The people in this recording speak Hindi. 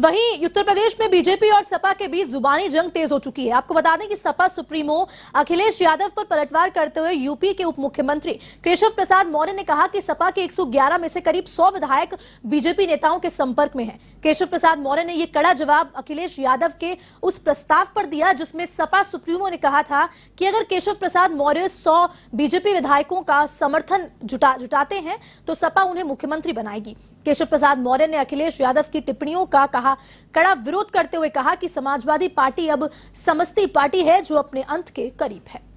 वहीं उत्तर प्रदेश में बीजेपी और सपा के बीच जुबानी जंग तेज हो चुकी है आपको बता दें कि सपा सुप्रीमो अखिलेश यादव पर पलटवार करते हुए यूपी के उप मुख्यमंत्री केशव प्रसाद मौर्य ने कहा कि सपा के 111 में से करीब 100 विधायक बीजेपी नेताओं के संपर्क में हैं। केशव प्रसाद मौर्य ने यह कड़ा जवाब अखिलेश यादव के उस प्रस्ताव पर दिया जिसमें सपा सुप्रीमो ने कहा था कि अगर केशव प्रसाद मौर्य सौ बीजेपी विधायकों का समर्थन जुटा जुटाते हैं तो सपा उन्हें मुख्यमंत्री बनाएगी केशव प्रसाद मौर्य ने अखिलेश यादव की टिप्पणियों का कहा कड़ा विरोध करते हुए कहा कि समाजवादी पार्टी अब समस्ती पार्टी है जो अपने अंत के करीब है